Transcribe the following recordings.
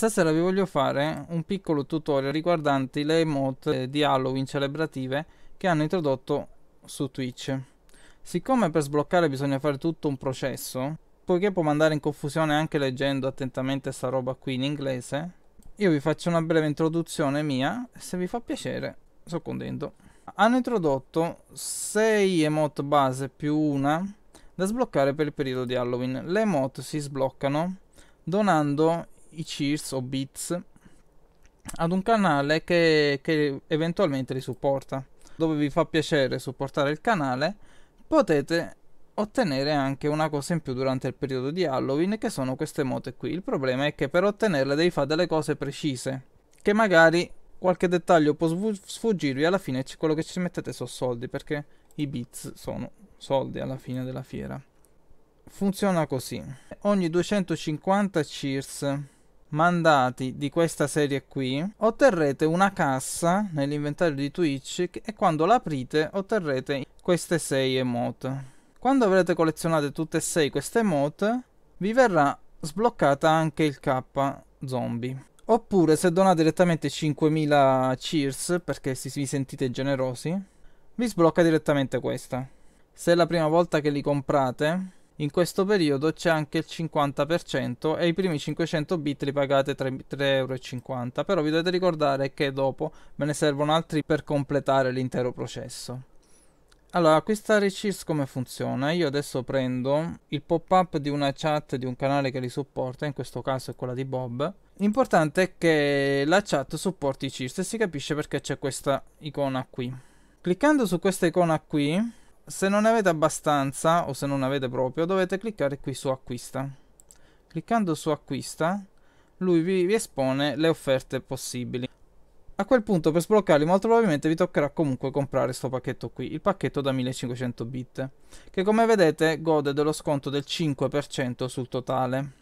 Stasera vi voglio fare un piccolo tutorial riguardanti le emote eh, di Halloween celebrative che hanno introdotto su Twitch. Siccome per sbloccare bisogna fare tutto un processo, poiché può mandare in confusione anche leggendo attentamente sta roba qui in inglese, io vi faccio una breve introduzione mia, se vi fa piacere, sono contento. Hanno introdotto 6 emote base più una da sbloccare per il periodo di Halloween. Le emote si sbloccano donando i Cheers o bits ad un canale che, che eventualmente li supporta. Dove vi fa piacere supportare il canale, potete ottenere anche una cosa in più durante il periodo di Halloween che sono queste mote qui. Il problema è che per ottenerle devi fare delle cose precise che magari qualche dettaglio può sfuggirvi alla fine quello che ci mettete sono soldi perché i bits sono soldi alla fine della fiera. Funziona così. Ogni 250 cheers mandati di questa serie qui otterrete una cassa nell'inventario di Twitch e quando l'aprite otterrete queste 6 emote. Quando avrete collezionate tutte e 6 queste emote vi verrà sbloccata anche il K zombie. Oppure se donate direttamente 5000 cheers perché se vi sentite generosi vi sblocca direttamente questa. Se è la prima volta che li comprate in questo periodo c'è anche il 50% e i primi 500 bit li pagate 3,50 euro, però vi dovete ricordare che dopo me ne servono altri per completare l'intero processo. Allora, questa Recheers come funziona? Io adesso prendo il pop-up di una chat di un canale che li supporta, in questo caso è quella di Bob. L'importante è che la chat supporti Cheers e si capisce perché c'è questa icona qui. Cliccando su questa icona qui se non avete abbastanza o se non avete proprio dovete cliccare qui su acquista cliccando su acquista lui vi, vi espone le offerte possibili a quel punto per sbloccarli molto probabilmente vi toccherà comunque comprare questo pacchetto qui, il pacchetto da 1500 bit, che come vedete gode dello sconto del 5% sul totale.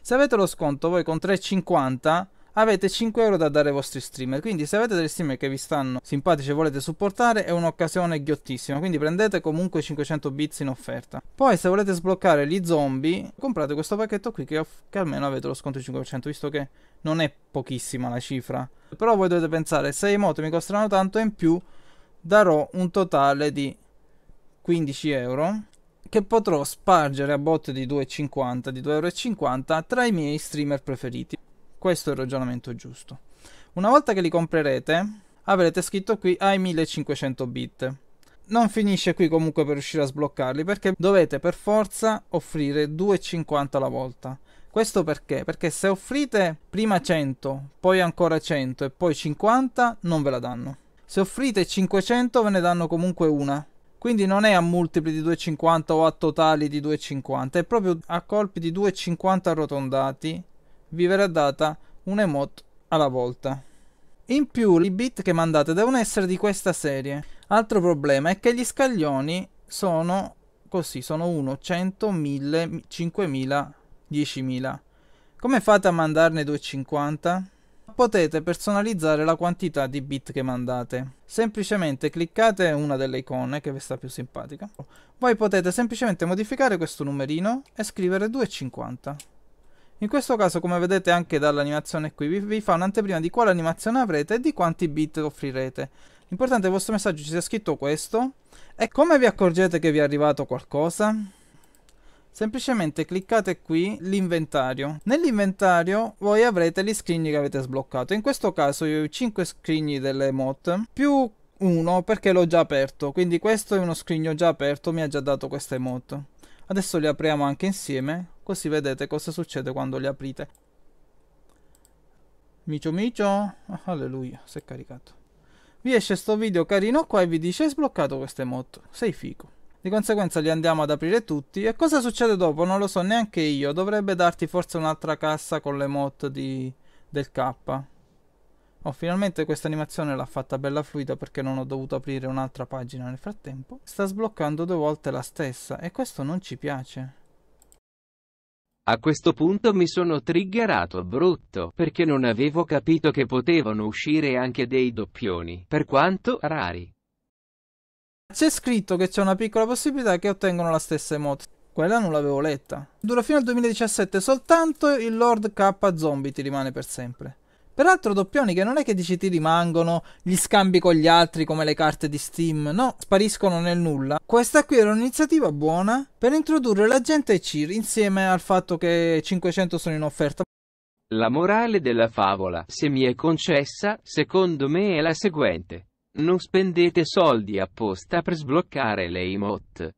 Se avete lo sconto voi con 3,50 avete 5 euro da dare ai vostri streamer. Quindi, se avete degli streamer che vi stanno simpatici e volete supportare, è un'occasione ghiottissima. Quindi, prendete comunque 500 bits in offerta. Poi, se volete sbloccare gli zombie, comprate questo pacchetto qui che, che almeno avete lo sconto di 5%, visto che non è pochissima la cifra. Però voi dovete pensare, se i moto mi costano tanto e in più darò un totale di 15 euro che potrò spargere a botte di 2,50 di 2,50 euro tra i miei streamer preferiti. Questo è il ragionamento giusto. Una volta che li comprerete, avrete scritto qui ai 1500 bit. Non finisce qui comunque per riuscire a sbloccarli perché dovete per forza offrire 2,50 alla volta. Questo perché? Perché se offrite prima 100, poi ancora 100 e poi 50 non ve la danno. Se offrite 500 ve ne danno comunque una. Quindi non è a multipli di 2,50 o a totali di 2,50, è proprio a colpi di 2,50 arrotondati vi verrà data un emote alla volta. In più i bit che mandate devono essere di questa serie. Altro problema è che gli scaglioni sono così, sono 1, 100, 1000, 5000, 10000. Come fate a mandarne 250? Potete personalizzare la quantità di bit che mandate. Semplicemente cliccate una delle icone che vi sta più simpatica. Voi potete semplicemente modificare questo numerino e scrivere 250. In questo caso, come vedete anche dall'animazione qui, vi, vi fa un'anteprima di quale animazione avrete e di quanti bit offrirete. L'importante è che il vostro messaggio ci sia scritto questo. E come vi accorgete che vi è arrivato qualcosa? Semplicemente cliccate qui l'inventario. Nell'inventario voi avrete gli screen che avete sbloccato. In questo caso io ho 5 screen delle emote più uno perché l'ho già aperto. Quindi questo è uno screen già aperto, mi ha già dato questa emote. Adesso li apriamo anche insieme. Così vedete cosa succede quando le aprite. Micio micio. Alleluia, si è caricato. Vi esce sto video carino qua e vi dice hai sbloccato queste mod. Sei fico. Di conseguenza li andiamo ad aprire tutti e cosa succede dopo non lo so neanche io. Dovrebbe darti forse un'altra cassa con le mod di... del K. Oh, finalmente questa animazione l'ha fatta bella fluida perché non ho dovuto aprire un'altra pagina nel frattempo. Sta sbloccando due volte la stessa e questo non ci piace. A questo punto mi sono triggerato brutto, perché non avevo capito che potevano uscire anche dei doppioni, per quanto rari. C'è scritto che c'è una piccola possibilità che ottengano la stessa emote. Quella non l'avevo letta. Dura fino al 2017 soltanto, il Lord K Zombie ti rimane per sempre. Peraltro doppioni che non è che dici ti rimangono, gli scambi con gli altri come le carte di Steam, no, spariscono nel nulla. Questa qui era un'iniziativa buona per introdurre la gente ai CIR insieme al fatto che 500 sono in offerta. La morale della favola, se mi è concessa, secondo me è la seguente. Non spendete soldi apposta per sbloccare le emote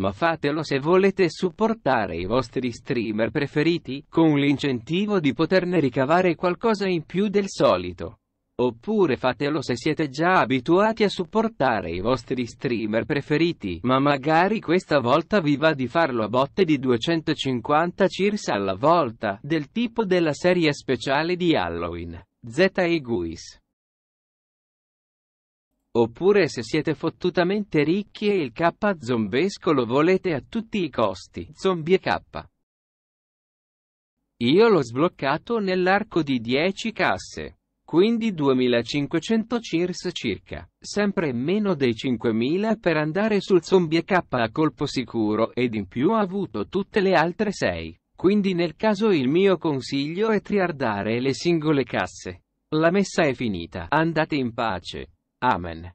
ma fatelo se volete supportare i vostri streamer preferiti, con l'incentivo di poterne ricavare qualcosa in più del solito. Oppure fatelo se siete già abituati a supportare i vostri streamer preferiti, ma magari questa volta vi va di farlo a botte di 250 circa alla volta, del tipo della serie speciale di Halloween, Z e Guis. Oppure se siete fottutamente ricchi e il K zombesco lo volete a tutti i costi, zombie K. Io l'ho sbloccato nell'arco di 10 casse, quindi 2500 CIRS circa, sempre meno dei 5000 per andare sul zombie K a colpo sicuro ed in più ho avuto tutte le altre 6. Quindi nel caso il mio consiglio è triardare le singole casse. La messa è finita, andate in pace. Amen.